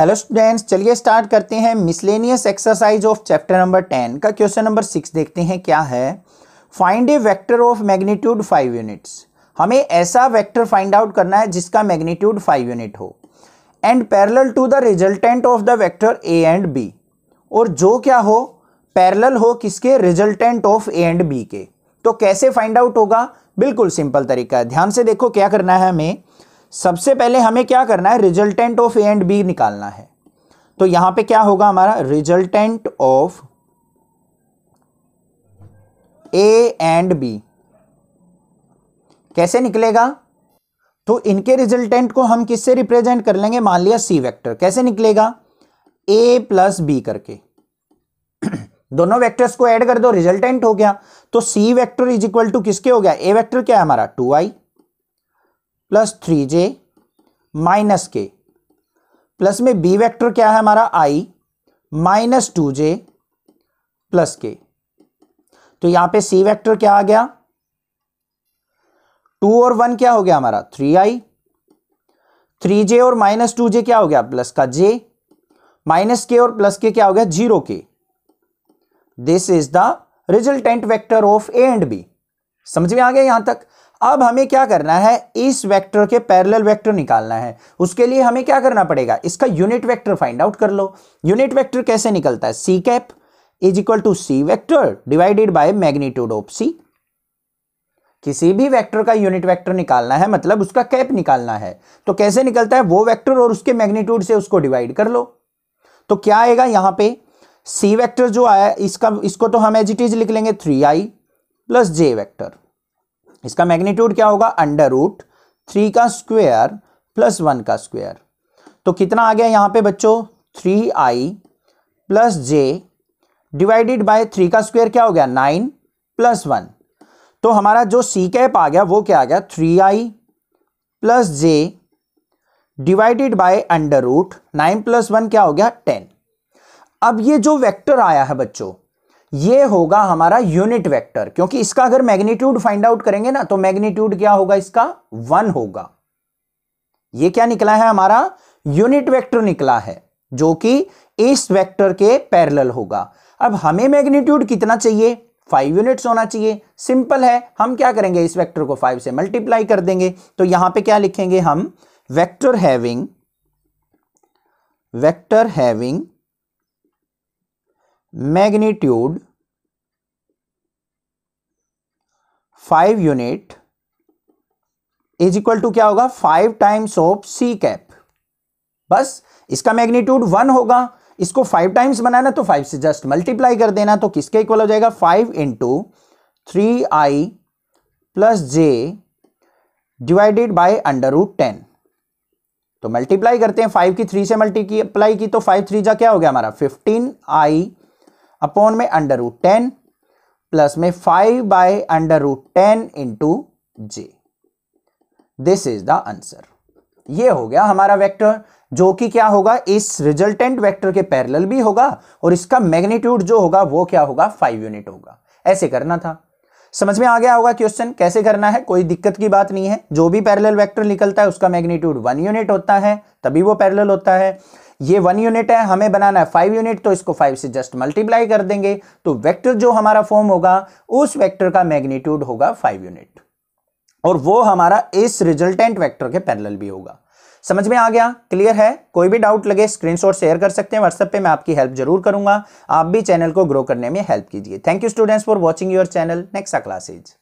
hello students चलिए start करते हैं miscellaneous exercise of chapter number ten का क्वेश्चन नंबर सिक्स देखते हैं क्या है find a vector of magnitude five units हमें ऐसा वेक्टर फाइंड आउट करना है जिसका मैग्नीट्यूड फाइव यूनिट हो and parallel to the resultant of the vector A and B और जो क्या हो पैरल हो किसके resultant of A and B के तो कैसे फाइंड आउट होगा बिल्कुल सिंपल तरीका है ध्यान से देखो क्या करना है हमें सबसे पहले हमें क्या करना है resultant of A and B निकालना है तो यहां पे क्या होगा हमारा resultant of A and B कैसे निकलेगा तो इनके रिजल्टेंट को हम किससे रिप्रेजेंट कर लेंगे मान लिया सी वेक्टर कैसे निकलेगा ए प्लस बी करके दोनों वेक्टर्स को ऐड कर दो रिजल्टेंट हो गया तो C vector is equal to किसके हो गया ए वेक्टर क्या है हमारा two I plus three J minus K plus में बी वेक्टर क्या है हमारा I minus two J plus K तो यहां पे सी वेक्टर क्या आ गया टू और वन क्या हो गया हमारा थ्री आई थ्री जे और माइनस टू जे क्या हो गया प्लस का जे माइनस के और प्लस के क्या हो गया zero K this is the resultant vector of A and B समझ में आ गया यहां तक अब हमें क्या करना है इस वेक्टर के पैरेलल वेक्टर निकालना है उसके लिए हमें क्या करना पड़ेगा इसका यूनिट वेक्टर फाइंड आउट कर लो यूनिट वेक्टर कैसे निकलता है C cap is equal to C vector divided by magnitude of C किसी भी वेक्टर का यूनिट वेक्टर निकालना है मतलब उसका कैप निकालना है तो कैसे निकलता है वो वेक्टर और उसके मैग्नीट्यूड से उसको डिवाइड कर लो तो क्या आएगा यहां पे सी वेक्टर जो आया इसका इसको तो हम एज इट इज लिख लेंगे three I plus J vector इसका मैग्नीट्यूड क्या होगा अंडर रूट थ्री का स्क्वेयर प्लस वन का स्क्वेयर तो कितना आ गया यहाँ पे बच्चों three I plus J divided by three का स्क्वेयर क्या हो गया नाइन प्लस वन तो हमारा जो सी कैप आ गया वो क्या आ गया three I plus J divided by under root nine plus one क्या हो गया टेन अब ये जो वेक्टर आया है बच्चों ये होगा हमारा यूनिट वेक्टर क्योंकि इसका अगर मैग्नीट्यूड फाइंड आउट करेंगे ना तो मैग्नीट्यूड क्या होगा इसका वन होगा ये क्या निकला है हमारा यूनिट वेक्टर निकला है जो कि इस वेक्टर के पैरेलल होगा अब हमें मैग्नीट्यूड कितना चाहिए फाइव यूनिट्स होना चाहिए सिंपल है हम क्या करेंगे इस वेक्टर को फाइव से मल्टीप्लाई कर देंगे तो यहां पे क्या लिखेंगे हम vector having vector having magnitude five unit is equal to क्या होगा five times of C cap बस इसका मैग्नीट्यूड वन होगा इसको फाइव टाइम्स बनाना तो फाइव से जस्ट मल्टीप्लाई कर देना तो किसके इक्वल हो जाएगा five into three I plus J divided by under root ten तो मल्टीप्लाई करते हैं फाइव की थ्री से मल्टीप्लाई की तो फाइव थ्री जा क्या हो गया हमारा फिफ्टीन आई अपॉन में अंडर रूट टेन प्लस में five by under root ten into J this is the answer ये हो गया हमारा वेक्टर जो कि क्या होगा इस रिजल्टेंट वेक्टर के पैरेलल भी होगा और इसका मैग्नीट्यूड जो होगा वो क्या होगा फाइव यूनिट होगा ऐसे करना था समझ में आ गया होगा क्वेश्चन कैसे करना है कोई दिक्कत की बात नहीं है जो भी पैरेलल वेक्टर निकलता है उसका मैग्नीट्यूड वन यूनिट होता है तभी वो पैरेलल होता है ये वन यूनिट है हमें बनाना है फाइव यूनिट तो इसको फाइव से जस्ट मल्टीप्लाई कर देंगे तो वेक्टर जो हमारा फॉर्म होगा उस वेक्टर का मैग्नीट्यूड होगा फाइव यूनिट और वो हमारा इस रिजल्टेंट वेक्टर के पैरेलल भी होगा समझ में आ गया क्लियर है कोई भी डाउट लगे स्क्रीनशॉट शेयर कर सकते हैं व्हाट्सएप पे मैं आपकी हेल्प जरूर करूंगा आप भी चैनल को ग्रो करने में हेल्प कीजिए thank you students for watching your channel next classes